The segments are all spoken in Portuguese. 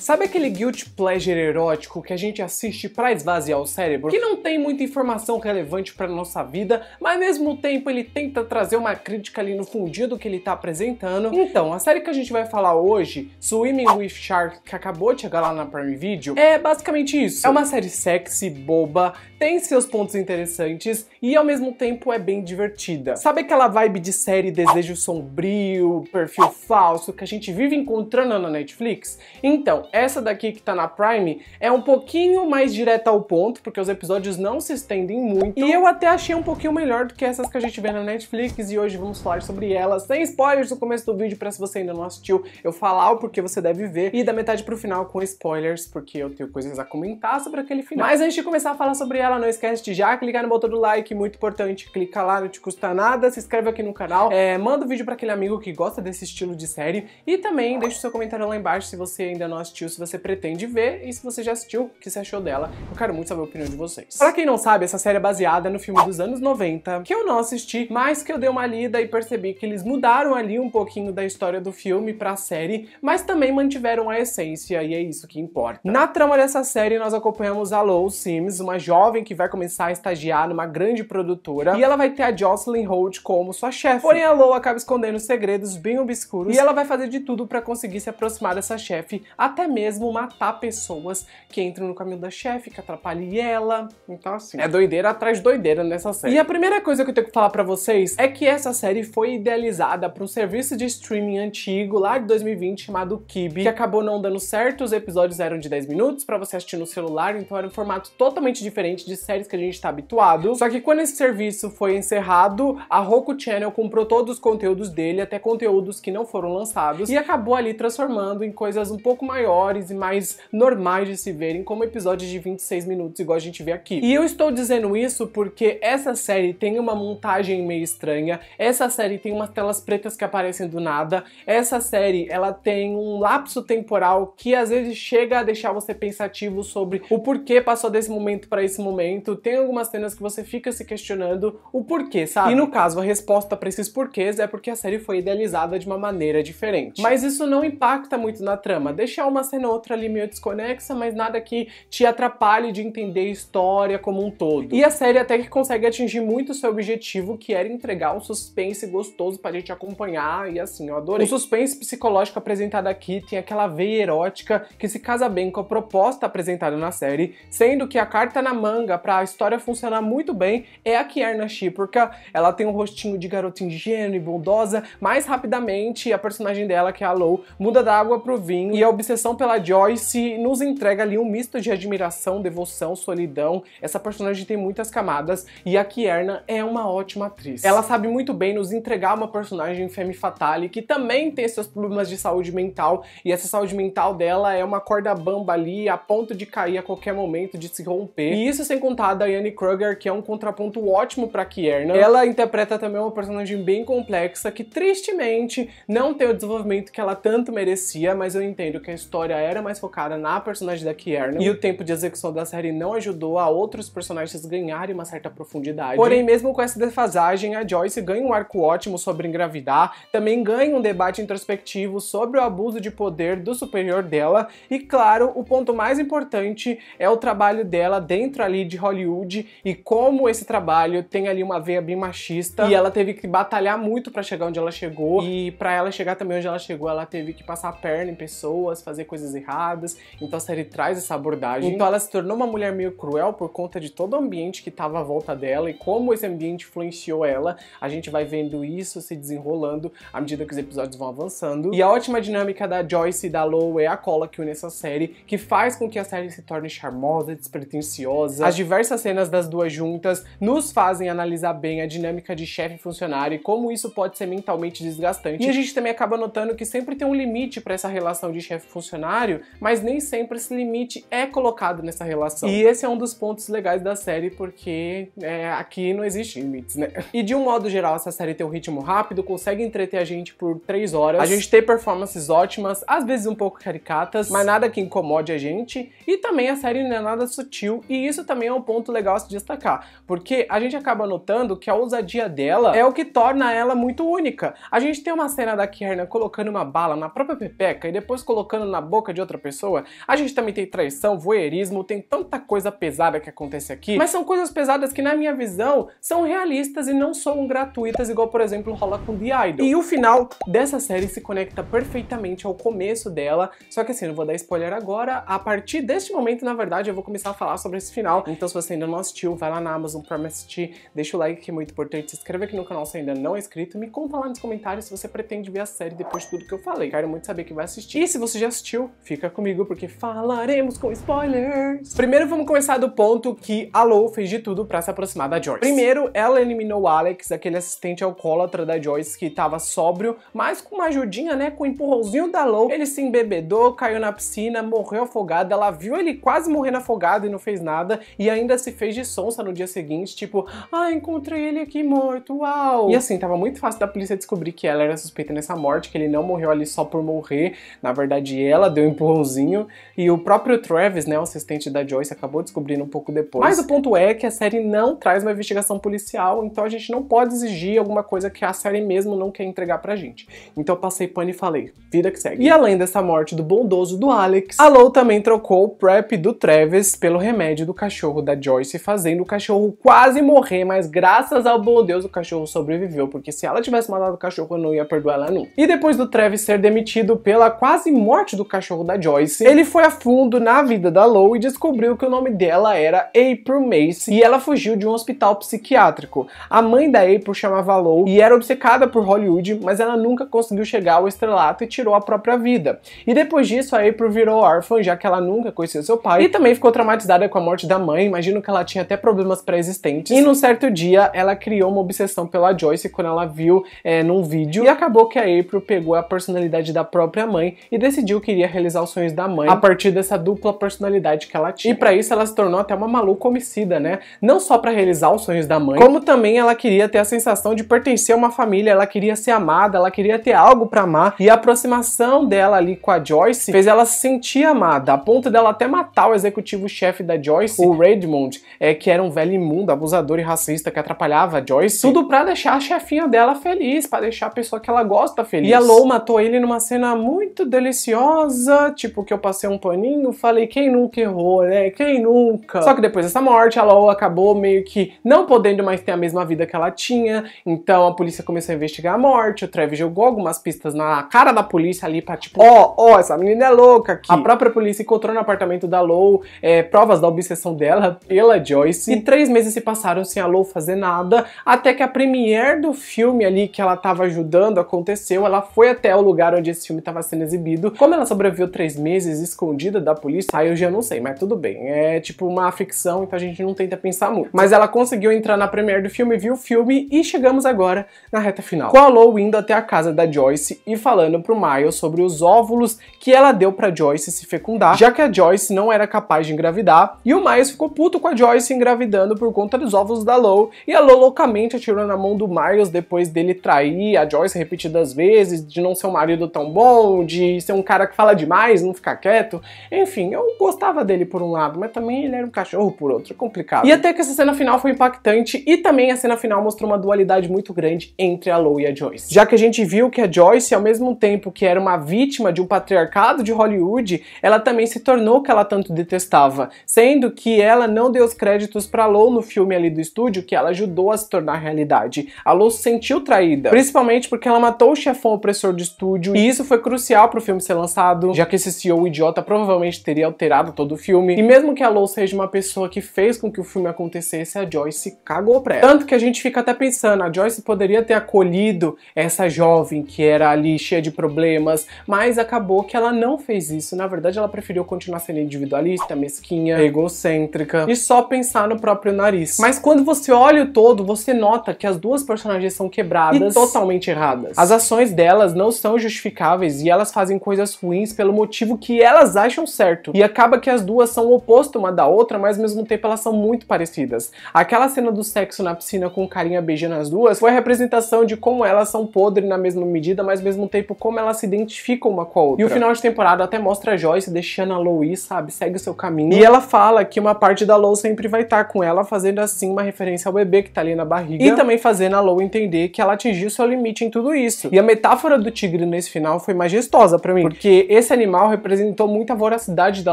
Sabe aquele guilt pleasure erótico que a gente assiste para esvaziar o cérebro? Que não tem muita informação relevante para nossa vida, mas ao mesmo tempo ele tenta trazer uma crítica ali no fundido do que ele tá apresentando. Então, a série que a gente vai falar hoje, Swimming with Shark, que acabou de chegar lá na Prime Video, é basicamente isso. É uma série sexy, boba, tem seus pontos interessantes e ao mesmo tempo é bem divertida. Sabe aquela vibe de série desejo sombrio, perfil falso que a gente vive encontrando na Netflix? Então, essa daqui que tá na Prime é um pouquinho mais direta ao ponto, porque os episódios não se estendem muito. E eu até achei um pouquinho melhor do que essas que a gente vê na Netflix, e hoje vamos falar sobre elas, sem spoilers no começo do vídeo, pra se você ainda não assistiu, eu falar o porquê você deve ver, e da metade pro final com spoilers, porque eu tenho coisas a comentar sobre aquele final. Mas antes de começar a falar sobre ela, não esquece de já clicar no botão do like, muito importante, clica lá, não te custa nada, se inscreve aqui no canal, é, manda o um vídeo para aquele amigo que gosta desse estilo de série, e também deixa o seu comentário lá embaixo se você ainda não assistiu assistiu, se você pretende ver e se você já assistiu, o que você achou dela. Eu quero muito saber a opinião de vocês. Pra quem não sabe, essa série é baseada no filme dos anos 90, que eu não assisti, mas que eu dei uma lida e percebi que eles mudaram ali um pouquinho da história do filme pra série, mas também mantiveram a essência e é isso que importa. Na trama dessa série, nós acompanhamos a Lou Sims, uma jovem que vai começar a estagiar numa grande produtora e ela vai ter a Jocelyn Holt como sua chefe. Porém, a Lou acaba escondendo segredos bem obscuros e ela vai fazer de tudo para conseguir se aproximar dessa chefe, até mesmo matar pessoas que entram no caminho da chefe, que atrapalhe ela. Então, assim, é doideira atrás de doideira nessa série. E a primeira coisa que eu tenho que falar para vocês é que essa série foi idealizada para um serviço de streaming antigo lá de 2020 chamado Kibi, que acabou não dando certo, os episódios eram de 10 minutos para você assistir no celular, então era um formato totalmente diferente de séries que a gente tá habituado. Só que quando esse serviço foi encerrado, a Roku Channel comprou todos os conteúdos dele, até conteúdos que não foram lançados, e acabou ali transformando em coisas um pouco maiores maiores e mais normais de se verem, como episódios de 26 minutos, igual a gente vê aqui. E eu estou dizendo isso porque essa série tem uma montagem meio estranha, essa série tem umas telas pretas que aparecem do nada, essa série ela tem um lapso temporal que às vezes chega a deixar você pensativo sobre o porquê passou desse momento para esse momento, tem algumas cenas que você fica se questionando o porquê, sabe? E no caso, a resposta para esses porquês é porque a série foi idealizada de uma maneira diferente. Mas isso não impacta muito na trama, deixar uma cena ou outra ali meio desconexa, mas nada que te atrapalhe de entender a história como um todo. E a série até que consegue atingir muito seu objetivo, que era entregar um suspense gostoso pra gente acompanhar, e assim, eu adorei. O suspense psicológico apresentado aqui tem aquela veia erótica que se casa bem com a proposta apresentada na série, sendo que a carta na manga para a história funcionar muito bem é a Kierna Shipurka. Ela tem um rostinho de garota ingênua e bondosa, mais rapidamente a personagem dela, que é a Lou, muda da água pro vinho e a obsessão pela Joyce nos entrega ali um misto de admiração, devoção, solidão. Essa personagem tem muitas camadas e a Kierna é uma ótima atriz. Ela sabe muito bem nos entregar uma personagem femme fatale que também tem seus problemas de saúde mental e essa saúde mental dela é uma corda bamba ali a ponto de cair a qualquer momento, de se romper. E isso sem contar a Diane Kruger, que é um contraponto ótimo para Kierna. Ela interpreta também uma personagem bem complexa que tristemente não tem o desenvolvimento que ela tanto merecia, mas eu entendo que a história história era mais focada na personagem da Kiernan e o tempo de execução da série não ajudou a outros personagens ganharem uma certa profundidade. Porém, mesmo com essa defasagem, a Joyce ganha um arco ótimo sobre engravidar, também ganha um debate introspectivo sobre o abuso de poder do superior dela e, claro, o ponto mais importante é o trabalho dela dentro ali de Hollywood e como esse trabalho tem ali uma veia bem machista e ela teve que batalhar muito para chegar onde ela chegou e para ela chegar também onde ela chegou, ela teve que passar a perna em pessoas, fazer coisas erradas. Então a série traz essa abordagem. Então ela se tornou uma mulher meio cruel por conta de todo o ambiente que estava à volta dela e como esse ambiente influenciou ela. A gente vai vendo isso se desenrolando à medida que os episódios vão avançando. E a ótima dinâmica da Joyce e da Lou é a cola que une essa série, que faz com que a série se torne charmosa, despretensiosa. As diversas cenas das duas juntas nos fazem analisar bem a dinâmica de chefe e funcionário e como isso pode ser mentalmente desgastante. E a gente também acaba notando que sempre tem um limite para essa relação de chefe funcionário cenário, mas nem sempre esse limite é colocado nessa relação. E esse é um dos pontos legais da série, porque é, aqui não existe limites, né? E de um modo geral, essa série tem um ritmo rápido, consegue entreter a gente por três horas. A gente tem performances ótimas, às vezes um pouco caricatas, mas nada que incomode a gente. E também a série não é nada sutil, e isso também é um ponto legal a se destacar, porque a gente acaba notando que a ousadia dela é o que torna ela muito única. A gente tem uma cena da Kierna colocando uma bala na própria pepeca e depois colocando na boca de outra pessoa? A gente também tem traição, voyeurismo, tem tanta coisa pesada que acontece aqui, mas são coisas pesadas que, na minha visão, são realistas e não são gratuitas, igual, por exemplo, rola com The Idol. E o final dessa série se conecta perfeitamente ao começo dela, só que assim, não vou dar spoiler agora, a partir deste momento, na verdade, eu vou começar a falar sobre esse final, então se você ainda não assistiu, vai lá na Amazon Prime assistir, deixa o like que é muito importante, se inscreve aqui no canal se ainda não é inscrito, me conta lá nos comentários se você pretende ver a série depois de tudo que eu falei, quero muito saber que vai assistir. E se você já assistiu, fica comigo porque falaremos com spoilers. Primeiro vamos começar do ponto que a Lou fez de tudo para se aproximar da Joyce. Primeiro, ela eliminou o Alex, aquele assistente alcoólatra da Joyce que tava sóbrio, mas com uma ajudinha, né, com o um empurrãozinho da Lou, ele se embebedou, caiu na piscina, morreu afogado, ela viu ele quase morrendo afogado e não fez nada, e ainda se fez de sonsa no dia seguinte, tipo, ah, encontrei ele aqui morto, uau! E assim, tava muito fácil da polícia descobrir que ela era suspeita nessa morte, que ele não morreu ali só por morrer, na verdade ela deu um empurrãozinho. E o próprio Travis, né, o assistente da Joyce, acabou descobrindo um pouco depois. Mas o ponto é que a série não traz uma investigação policial, então a gente não pode exigir alguma coisa que a série mesmo não quer entregar pra gente. Então eu passei pano e falei, vida que segue. E além dessa morte do bondoso do Alex, a Lou também trocou o prep do Travis pelo remédio do cachorro da Joyce, fazendo o cachorro quase morrer, mas graças ao bom Deus o cachorro sobreviveu, porque se ela tivesse matado o cachorro eu não ia perdoar ela nunca. E depois do Travis ser demitido pela quase morte do cachorro cachorro da Joyce, ele foi a fundo na vida da Lou e descobriu que o nome dela era April Mace e ela fugiu de um hospital psiquiátrico. A mãe da April chamava Lou e era obcecada por Hollywood, mas ela nunca conseguiu chegar ao estrelato e tirou a própria vida. E depois disso, a April virou órfã, já que ela nunca conheceu seu pai e também ficou traumatizada com a morte da mãe. Imagino que ela tinha até problemas pré-existentes. E num certo dia, ela criou uma obsessão pela Joyce quando ela viu é, num vídeo e acabou que a April pegou a personalidade da própria mãe e decidiu que realizar os sonhos da mãe a partir dessa dupla personalidade que ela tinha. E para isso ela se tornou até uma maluca homicida, né? Não só para realizar os sonhos da mãe, como também ela queria ter a sensação de pertencer a uma família, ela queria ser amada, ela queria ter algo para amar. E a aproximação dela ali com a Joyce fez ela se sentir amada, a ponto dela até matar o executivo-chefe da Joyce, o Redmond, é, que era um velho imundo, abusador e racista que atrapalhava a Joyce. Tudo para deixar a chefinha dela feliz, para deixar a pessoa que ela gosta feliz. E a Lou matou ele numa cena muito deliciosa tipo, que eu passei um paninho, falei, quem nunca errou, né? Quem nunca? Só que depois dessa morte, a Lowell acabou meio que não podendo mais ter a mesma vida que ela tinha, então a polícia começou a investigar a morte, o Trevor jogou algumas pistas na cara da polícia ali pra tipo, ó, oh, ó, oh, essa menina é louca aqui. A própria polícia encontrou no apartamento da Lowell é, provas da obsessão dela pela Joyce, e três meses se passaram sem a Lowell fazer nada, até que a premiere do filme ali que ela tava ajudando aconteceu, ela foi até o lugar onde esse filme tava sendo exibido, como ela sabia sobreviveu três meses escondida da polícia, aí eu já não sei, mas tudo bem. É tipo uma ficção, então a gente não tenta pensar muito. Mas ela conseguiu entrar na premiere do filme, viu o filme e chegamos agora na reta final. Com a Lou indo até a casa da Joyce e falando pro Miles sobre os óvulos que ela deu pra Joyce se fecundar, já que a Joyce não era capaz de engravidar, e o Miles ficou puto com a Joyce engravidando por conta dos óvulos da Lou, e a Lou loucamente atirou na mão do Miles depois dele trair a Joyce repetidas vezes, de não ser um marido tão bom, de ser um cara que fala fala demais, não fica quieto. Enfim, eu gostava dele por um lado, mas também ele era um cachorro por outro, é complicado. E até que essa cena final foi impactante e também a cena final mostrou uma dualidade muito grande entre a Lou e a Joyce. Já que a gente viu que a Joyce, ao mesmo tempo que era uma vítima de um patriarcado de Hollywood, ela também se tornou o que ela tanto detestava, sendo que ela não deu os créditos para Lou no filme ali do estúdio que ela ajudou a se tornar realidade. A Lou se sentiu traída, principalmente porque ela matou o chefão opressor do estúdio e isso foi crucial para o filme ser lançado errado, já que esse CEO idiota provavelmente teria alterado todo o filme. E mesmo que a Low seja uma pessoa que fez com que o filme acontecesse, a Joyce cagou pra ela. Tanto que a gente fica até pensando, a Joyce poderia ter acolhido essa jovem que era ali cheia de problemas, mas acabou que ela não fez isso. Na verdade, ela preferiu continuar sendo individualista, mesquinha, egocêntrica e só pensar no próprio nariz. Mas quando você olha o todo, você nota que as duas personagens são quebradas e totalmente erradas. As ações delas não são justificáveis e elas fazem coisas ruins pelo motivo que elas acham certo. E acaba que as duas são oposto uma da outra, mas ao mesmo tempo elas são muito parecidas. Aquela cena do sexo na piscina com o carinha beijando as duas foi a representação de como elas são podres na mesma medida, mas ao mesmo tempo como elas se identificam uma com a outra. E o final de temporada até mostra a Joyce deixando a Louis, sabe, segue o seu caminho. E ela fala que uma parte da Lou sempre vai estar tá com ela, fazendo assim uma referência ao bebê que tá ali na barriga. E também fazendo a Lou entender que ela atingiu seu limite em tudo isso. E a metáfora do tigre nesse final foi majestosa para mim, porque esse animal representou muita voracidade da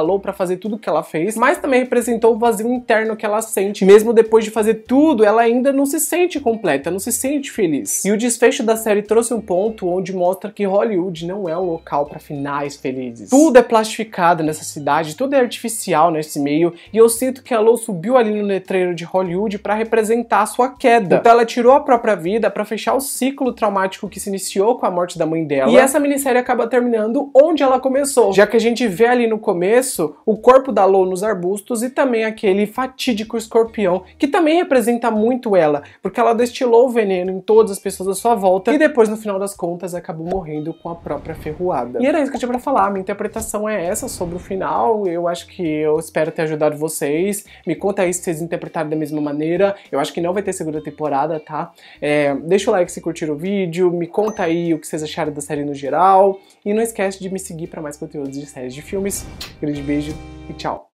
Lou para fazer tudo que ela fez, mas também representou o vazio interno que ela sente. Mesmo depois de fazer tudo, ela ainda não se sente completa, não se sente feliz. E o desfecho da série trouxe um ponto onde mostra que Hollywood não é um local para finais felizes. Tudo é plastificado nessa cidade, tudo é artificial nesse meio, e eu sinto que a Lou subiu ali no letreiro de Hollywood para representar a sua queda. Então ela tirou a própria vida para fechar o ciclo traumático que se iniciou com a morte da mãe dela. E essa minissérie acaba terminando onde ela ela começou, já que a gente vê ali no começo o corpo da Lou nos arbustos e também aquele fatídico escorpião, que também representa muito ela, porque ela destilou o veneno em todas as pessoas à sua volta e depois, no final das contas, acabou morrendo com a própria ferroada. E era isso que eu tinha pra falar, minha interpretação é essa sobre o final, eu acho que eu espero ter ajudado vocês, me conta aí se vocês interpretaram da mesma maneira, eu acho que não vai ter segunda temporada, tá? É, deixa o like se curtir o vídeo, me conta aí o que vocês acharam da série no geral, e não esquece de me seguir seguir para mais conteúdos de séries de filmes. Grande beijo e tchau!